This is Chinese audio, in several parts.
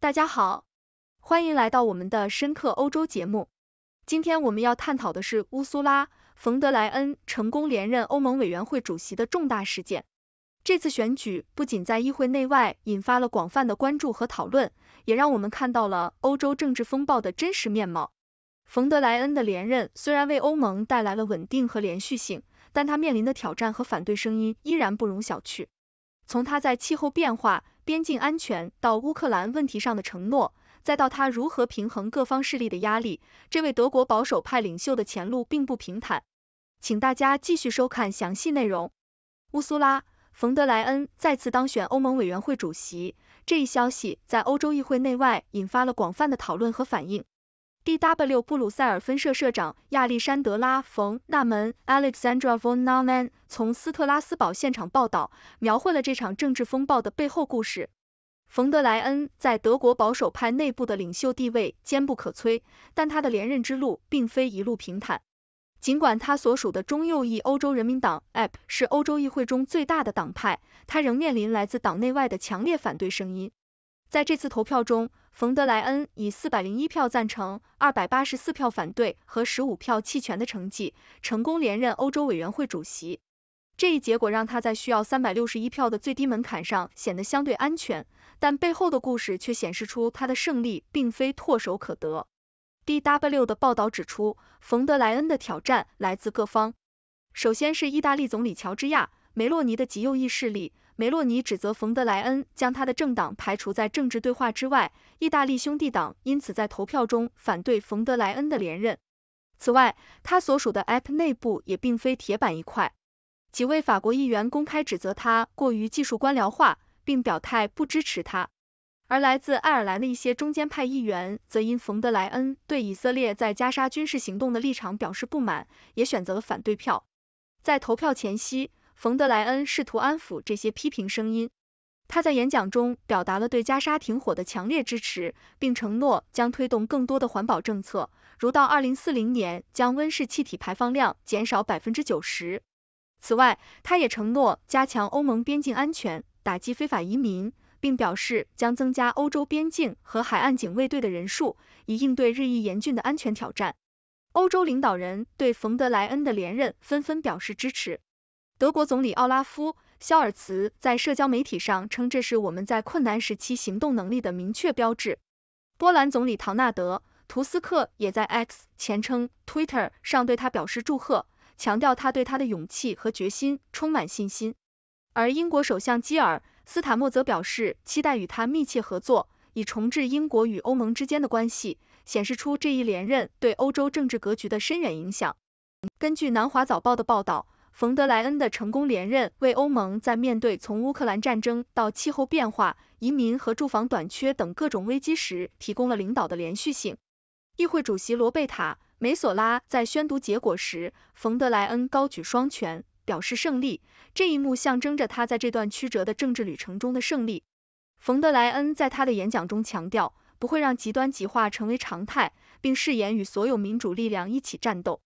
大家好，欢迎来到我们的深刻欧洲节目。今天我们要探讨的是乌苏拉·冯德莱恩成功连任欧盟委员会主席的重大事件。这次选举不仅在议会内外引发了广泛的关注和讨论，也让我们看到了欧洲政治风暴的真实面貌。冯德莱恩的连任虽然为欧盟带来了稳定和连续性，但他面临的挑战和反对声音依然不容小觑。从他在气候变化边境安全到乌克兰问题上的承诺，再到他如何平衡各方势力的压力，这位德国保守派领袖的前路并不平坦。请大家继续收看详细内容。乌苏拉·冯德莱恩再次当选欧盟委员会主席，这一消息在欧洲议会内外引发了广泛的讨论和反应。DW 布鲁塞尔分社社长亚历山德拉·冯·纳门 （Alexandra von n a u m a n 从斯特拉斯堡现场报道，描绘了这场政治风暴的背后故事。冯德莱恩在德国保守派内部的领袖地位坚不可摧，但他的连任之路并非一路平坦。尽管他所属的中右翼欧洲人民党 a p p 是欧洲议会中最大的党派，他仍面临来自党内外的强烈反对声音。在这次投票中，冯德莱恩以四百零一票赞成、二百八十四票反对和十五票弃权的成绩，成功连任欧洲委员会主席。这一结果让他在需要三百六十一票的最低门槛上显得相对安全，但背后的故事却显示出他的胜利并非唾手可得。DW 的报道指出，冯德莱恩的挑战来自各方，首先是意大利总理乔治亚·梅洛尼的极右翼势力。梅洛尼指责冯德莱恩将他的政党排除在政治对话之外，意大利兄弟党因此在投票中反对冯德莱恩的连任。此外，他所属的 APP 内部也并非铁板一块，几位法国议员公开指责他过于技术官僚化，并表态不支持他。而来自爱尔兰的一些中间派议员则因冯德莱恩对以色列在加沙军事行动的立场表示不满，也选择了反对票。在投票前夕，冯德莱恩试图安抚这些批评声音。他在演讲中表达了对加沙停火的强烈支持，并承诺将推动更多的环保政策，如到二零四零年将温室气体排放量减少百分之九十。此外，他也承诺加强欧盟边境安全，打击非法移民，并表示将增加欧洲边境和海岸警卫队的人数，以应对日益严峻的安全挑战。欧洲领导人对冯德莱恩的连任纷纷表示支持。德国总理奥拉夫·肖尔茨在社交媒体上称，这是我们在困难时期行动能力的明确标志。波兰总理唐纳德·图斯克也在 X 前称 Twitter 上对他表示祝贺，强调他对他的勇气和决心充满信心。而英国首相基尔·斯塔默则表示，期待与他密切合作，以重置英国与欧盟之间的关系，显示出这一连任对欧洲政治格局的深远影响。根据南华早报的报道。冯德莱恩的成功连任，为欧盟在面对从乌克兰战争到气候变化、移民和住房短缺等各种危机时提供了领导的连续性。议会主席罗贝塔·梅索拉在宣读结果时，冯德莱恩高举双拳，表示胜利。这一幕象征着他在这段曲折的政治旅程中的胜利。冯德莱恩在他的演讲中强调，不会让极端极化成为常态，并誓言与所有民主力量一起战斗。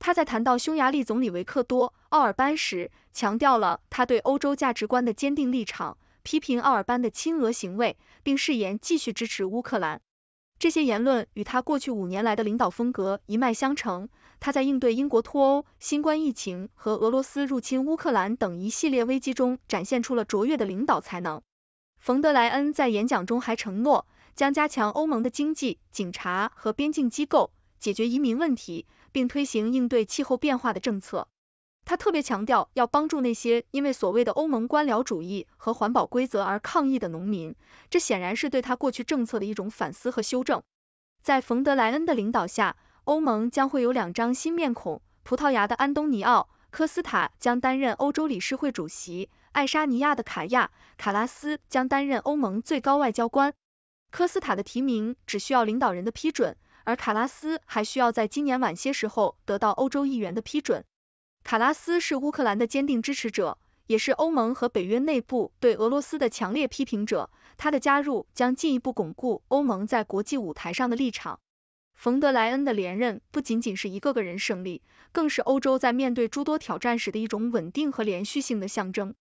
他在谈到匈牙利总理维克多·奥尔班时，强调了他对欧洲价值观的坚定立场，批评奥尔班的亲俄行为，并誓言继续支持乌克兰。这些言论与他过去五年来的领导风格一脉相承。他在应对英国脱欧、新冠疫情和俄罗斯入侵乌克兰等一系列危机中，展现出了卓越的领导才能。冯德莱恩在演讲中还承诺，将加强欧盟的经济、警察和边境机构，解决移民问题。并推行应对气候变化的政策。他特别强调要帮助那些因为所谓的欧盟官僚主义和环保规则而抗议的农民，这显然是对他过去政策的一种反思和修正。在冯德莱恩的领导下，欧盟将会有两张新面孔：葡萄牙的安东尼奥·科斯塔将担任欧洲理事会主席，爱沙尼亚的卡亚·卡拉斯将担任欧盟最高外交官。科斯塔的提名只需要领导人的批准。而卡拉斯还需要在今年晚些时候得到欧洲议员的批准。卡拉斯是乌克兰的坚定支持者，也是欧盟和北约内部对俄罗斯的强烈批评者。他的加入将进一步巩固欧盟在国际舞台上的立场。冯德莱恩的连任不仅仅是一个个人胜利，更是欧洲在面对诸多挑战时的一种稳定和连续性的象征。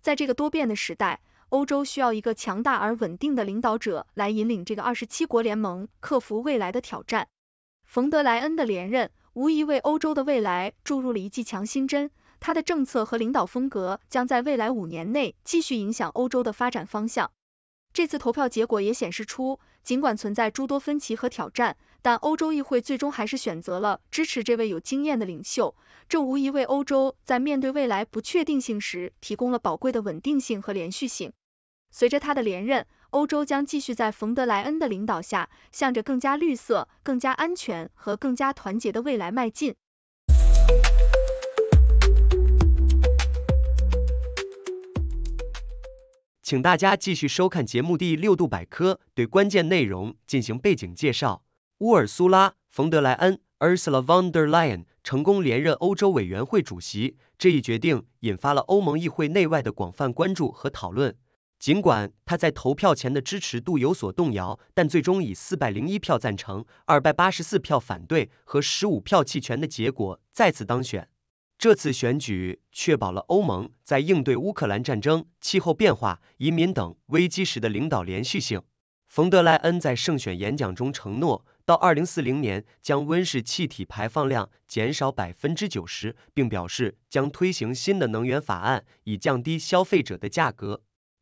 在这个多变的时代，欧洲需要一个强大而稳定的领导者来引领这个二十七国联盟克服未来的挑战。冯德莱恩的连任无疑为欧洲的未来注入了一剂强心针，他的政策和领导风格将在未来五年内继续影响欧洲的发展方向。这次投票结果也显示出，尽管存在诸多分歧和挑战，但欧洲议会最终还是选择了支持这位有经验的领袖，这无疑为欧洲在面对未来不确定性时提供了宝贵的稳定性和连续性。随着他的连任，欧洲将继续在冯德莱恩的领导下，向着更加绿色、更加安全和更加团结的未来迈进。请大家继续收看节目第六度百科，对关键内容进行背景介绍。乌尔苏拉·冯德莱恩（ Ursula von der Leyen） 成功连任欧洲委员会主席，这一决定引发了欧盟议会内外的广泛关注和讨论。尽管他在投票前的支持度有所动摇，但最终以四百零一票赞成、二百八十四票反对和十五票弃权的结果再次当选。这次选举确保了欧盟在应对乌克兰战争、气候变化、移民等危机时的领导连续性。冯德莱恩在胜选演讲中承诺，到二零四零年将温室气体排放量减少百分之九十，并表示将推行新的能源法案，以降低消费者的价格。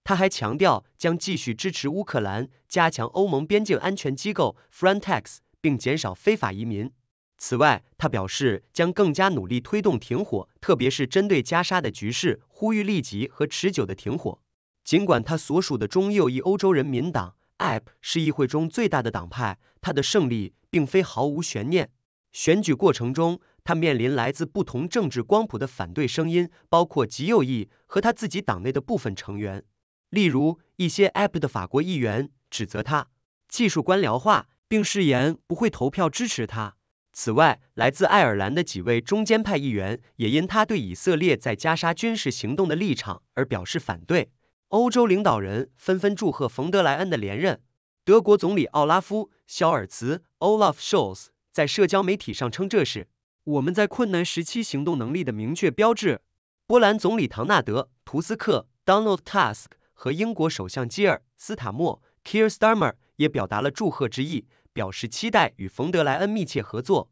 他还强调将继续支持乌克兰，加强欧盟边境安全机构 Frontex，并减少非法移民。此外，他表示将更加努力推动停火，特别是针对加沙的局势，呼吁立即和持久的停火。尽管他所属的中右翼欧洲人民党 a p p 是议会中最大的党派，他的胜利并非毫无悬念。选举过程中，他面临来自不同政治光谱的反对声音，包括极右翼和他自己党内的部分成员。例如，一些 App 的法国议员指责他技术官僚化，并誓言不会投票支持他。此外，来自爱尔兰的几位中间派议员也因他对以色列在加沙军事行动的立场而表示反对。欧洲领导人纷纷祝贺冯德莱恩的连任。德国总理奥拉夫·肖尔茨 （Olaf Scholz） 在社交媒体上称：“这是我们在困难时期行动能力的明确标志。”波兰总理唐纳德·图斯克 （Donald Tusk） 和英国首相基尔斯塔默 （Kirsta r m e r 也表达了祝贺之意，表示期待与冯德莱恩密切合作。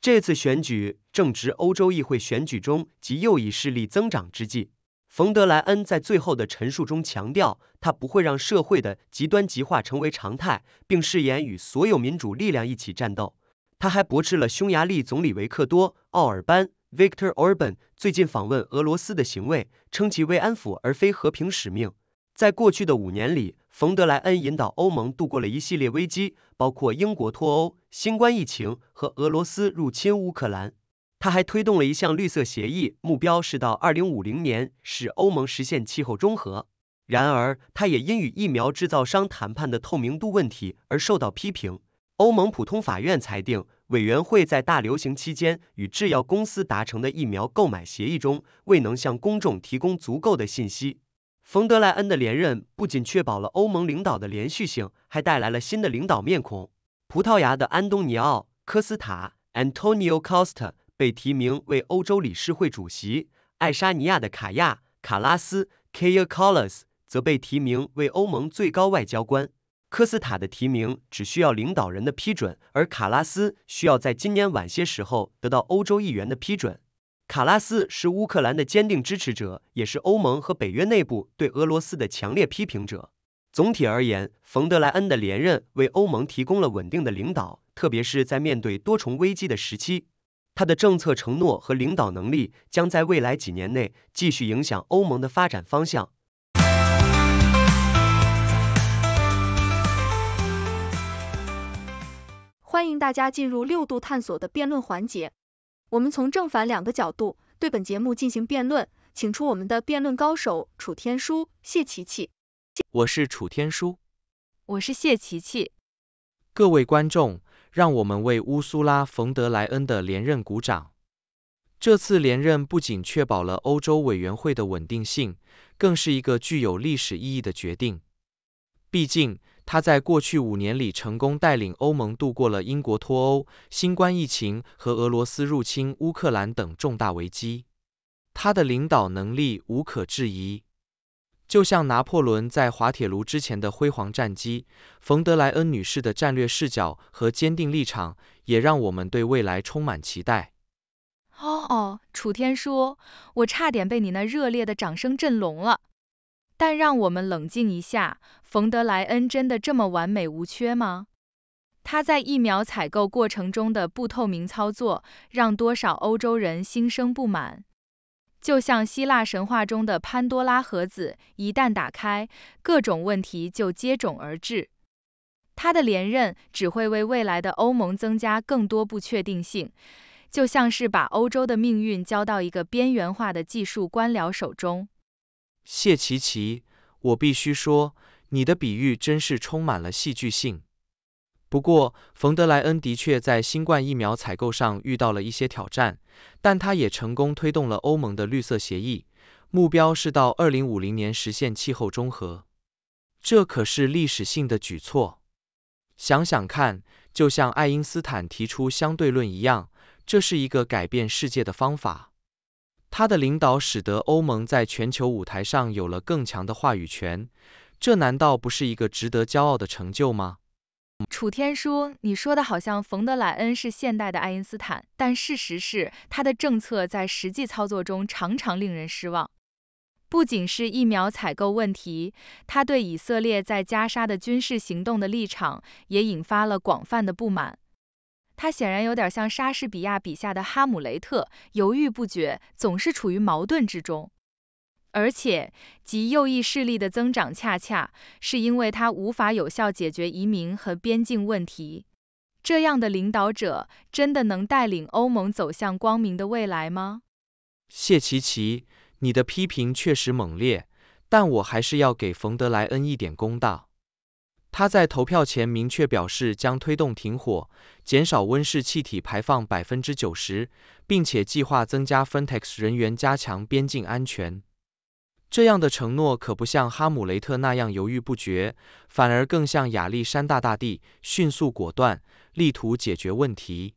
这次选举正值欧洲议会选举中及右翼势力增长之际。冯德莱恩在最后的陈述中强调，他不会让社会的极端极化成为常态，并誓言与所有民主力量一起战斗。他还驳斥了匈牙利总理维克多·奥尔班 （Victor Orban） 最近访问俄罗斯的行为，称其为安抚而非和平使命。在过去的五年里，冯德莱恩引导欧盟度过了一系列危机，包括英国脱欧、新冠疫情和俄罗斯入侵乌克兰。他还推动了一项绿色协议，目标是到二零五零年使欧盟实现气候中和。然而，他也因与疫苗制造商谈判的透明度问题而受到批评。欧盟普通法院裁定，委员会在大流行期间与制药公司达成的疫苗购买协议中，未能向公众提供足够的信息。冯德莱恩的连任不仅确保了欧盟领导的连续性，还带来了新的领导面孔。葡萄牙的安东尼奥·科斯塔 （Antonio Costa） 被提名为欧洲理事会主席，爱沙尼亚的卡亚·卡拉斯 （Kaja Kallas） 则被提名为欧盟最高外交官。科斯塔的提名只需要领导人的批准，而卡拉斯需要在今年晚些时候得到欧洲议员的批准。卡拉斯是乌克兰的坚定支持者，也是欧盟和北约内部对俄罗斯的强烈批评者。总体而言，冯德莱恩的连任为欧盟提供了稳定的领导，特别是在面对多重危机的时期。他的政策承诺和领导能力将在未来几年内继续影响欧盟的发展方向。欢迎大家进入六度探索的辩论环节。我们从正反两个角度对本节目进行辩论，请出我们的辩论高手楚天舒、谢琪琪。我是楚天舒。我是谢琪琪。各位观众，让我们为乌苏拉·冯德莱恩的连任鼓掌。这次连任不仅确保了欧洲委员会的稳定性，更是一个具有历史意义的决定。毕竟，他在过去五年里成功带领欧盟度过了英国脱欧、新冠疫情和俄罗斯入侵乌克兰等重大危机，他的领导能力无可置疑。就像拿破仑在滑铁卢之前的辉煌战绩，冯德莱恩女士的战略视角和坚定立场也让我们对未来充满期待。哦哦，楚天舒，我差点被你那热烈的掌声震聋了。但让我们冷静一下，冯德莱恩真的这么完美无缺吗？他在疫苗采购过程中的不透明操作，让多少欧洲人心生不满。就像希腊神话中的潘多拉盒子，一旦打开，各种问题就接踵而至。他的连任只会为未来的欧盟增加更多不确定性，就像是把欧洲的命运交到一个边缘化的技术官僚手中。谢琪琪，我必须说，你的比喻真是充满了戏剧性。不过，冯德莱恩的确在新冠疫苗采购上遇到了一些挑战，但他也成功推动了欧盟的绿色协议，目标是到二零五零年实现气候中和，这可是历史性的举措。想想看，就像爱因斯坦提出相对论一样，这是一个改变世界的方法。他的领导使得欧盟在全球舞台上有了更强的话语权，这难道不是一个值得骄傲的成就吗？楚天舒，你说的好像冯德莱恩是现代的爱因斯坦，但事实是，他的政策在实际操作中常常令人失望。不仅是疫苗采购问题，他对以色列在加沙的军事行动的立场也引发了广泛的不满。他显然有点像莎士比亚笔下的哈姆雷特，犹豫不决，总是处于矛盾之中。而且，极右翼势力的增长恰恰是因为他无法有效解决移民和边境问题。这样的领导者真的能带领欧盟走向光明的未来吗？谢奇奇，你的批评确实猛烈，但我还是要给冯德莱恩一点公道。他在投票前明确表示，将推动停火、减少温室气体排放百分之九十，并且计划增加 f e n t i x 人员，加强边境安全。这样的承诺可不像哈姆雷特那样犹豫不决，反而更像亚历山大大帝，迅速果断，力图解决问题。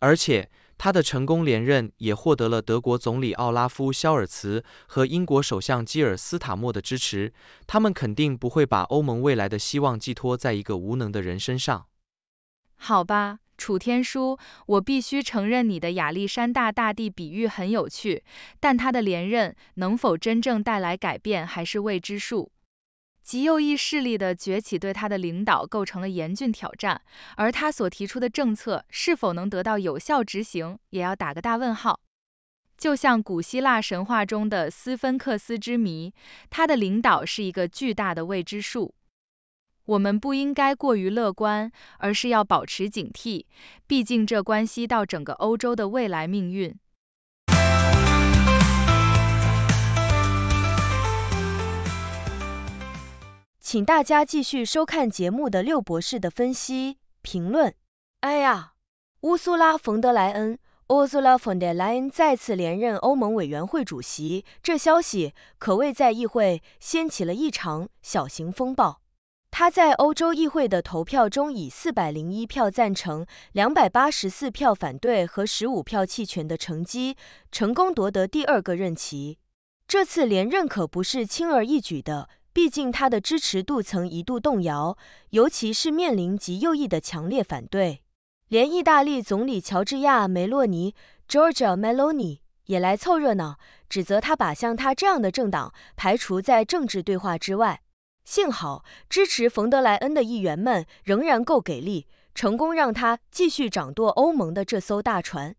而且，他的成功连任也获得了德国总理奥拉夫·肖尔茨和英国首相基尔·斯塔默的支持，他们肯定不会把欧盟未来的希望寄托在一个无能的人身上。好吧，楚天舒，我必须承认你的亚历山大大帝比喻很有趣，但他的连任能否真正带来改变还是未知数。极右翼势力的崛起对他的领导构成了严峻挑战，而他所提出的政策是否能得到有效执行，也要打个大问号。就像古希腊神话中的斯芬克斯之谜，他的领导是一个巨大的未知数。我们不应该过于乐观，而是要保持警惕，毕竟这关系到整个欧洲的未来命运。请大家继续收看节目的六博士的分析评论。哎呀，乌苏拉·冯德莱恩，欧苏拉·冯德莱恩再次连任欧盟委员会主席，这消息可谓在议会掀起了一场小型风暴。他在欧洲议会的投票中以四百零一票赞成、两百八十四票反对和十五票弃权的成绩，成功夺得第二个任期。这次连任可不是轻而易举的。毕竟他的支持度曾一度动摇，尤其是面临极右翼的强烈反对，连意大利总理乔治亚·梅洛尼 （Georgia Meloni） 也来凑热闹，指责他把像他这样的政党排除在政治对话之外。幸好支持冯德莱恩的议员们仍然够给力，成功让他继续掌舵欧盟的这艘大船。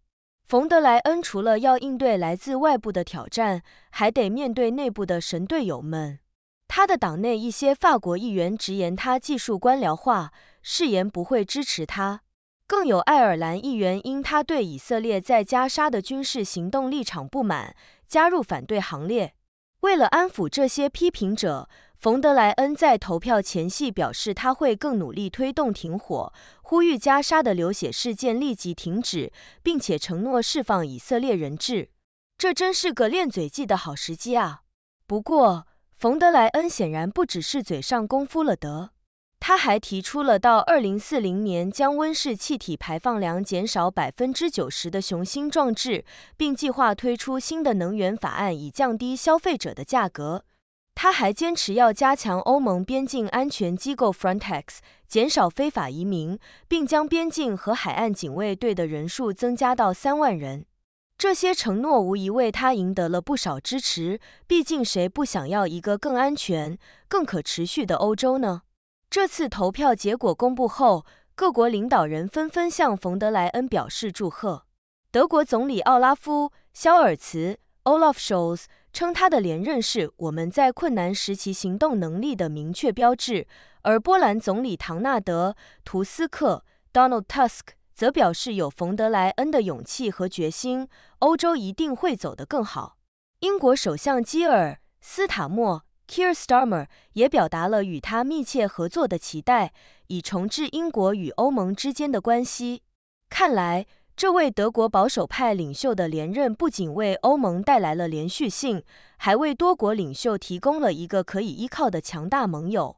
冯德莱恩除了要应对来自外部的挑战，还得面对内部的“神队友”们。他的党内一些法国议员直言他技术官僚化，誓言不会支持他。更有爱尔兰议员因他对以色列在加沙的军事行动立场不满，加入反对行列。为了安抚这些批评者，冯德莱恩在投票前夕表示他会更努力推动停火，呼吁加沙的流血事件立即停止，并且承诺释放以色列人质。这真是个练嘴技的好时机啊！不过，冯德莱恩显然不只是嘴上功夫了得，他还提出了到2040年将温室气体排放量减少百分之九十的雄心壮志，并计划推出新的能源法案以降低消费者的价格。他还坚持要加强欧盟边境安全机构 Frontex，减少非法移民，并将边境和海岸警卫队的人数增加到三万人。这些承诺无疑为他赢得了不少支持，毕竟谁不想要一个更安全、更可持续的欧洲呢？这次投票结果公布后，各国领导人纷纷向冯德莱恩表示祝贺。德国总理奥拉夫·肖尔茨 （Olaf Scholz） 称他的连任是我们在困难时期行动能力的明确标志，而波兰总理唐纳德·图斯克 （Donald Tusk）。则表示有冯德莱恩的勇气和决心，欧洲一定会走得更好。英国首相基尔·斯塔默 （Keir Starmer） 也表达了与他密切合作的期待，以重置英国与欧盟之间的关系。看来，这位德国保守派领袖的连任不仅为欧盟带来了连续性，还为多国领袖提供了一个可以依靠的强大盟友。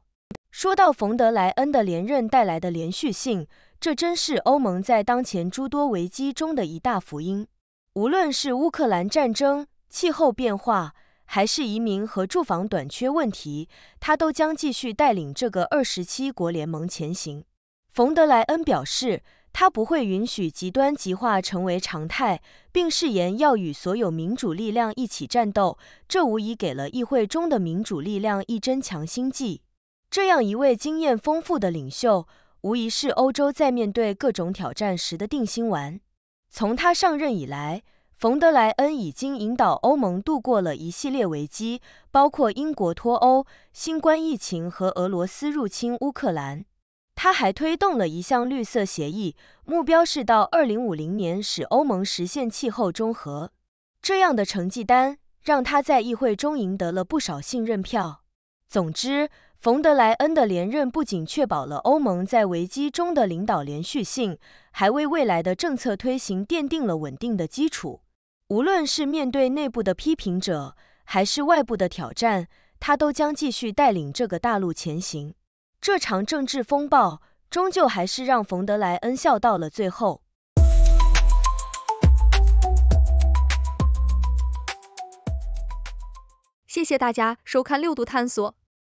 说到冯德莱恩的连任带来的连续性，这真是欧盟在当前诸多危机中的一大福音。无论是乌克兰战争、气候变化，还是移民和住房短缺问题，他都将继续带领这个二十七国联盟前行。冯德莱恩表示，他不会允许极端极化成为常态，并誓言要与所有民主力量一起战斗。这无疑给了议会中的民主力量一针强心剂。这样一位经验丰富的领袖。无疑是欧洲在面对各种挑战时的定心丸。从他上任以来，冯德莱恩已经引导欧盟度过了一系列危机，包括英国脱欧、新冠疫情和俄罗斯入侵乌克兰。他还推动了一项绿色协议，目标是到2050年使欧盟实现气候中和。这样的成绩单让他在议会中赢得了不少信任票。总之，冯德莱恩的连任不仅确保了欧盟在危机中的领导连续性，还为未来的政策推行奠定了稳定的基础。无论是面对内部的批评者，还是外部的挑战，他都将继续带领这个大陆前行。这场政治风暴终究还是让冯德莱恩笑到了最后。谢谢大家收看六度探索。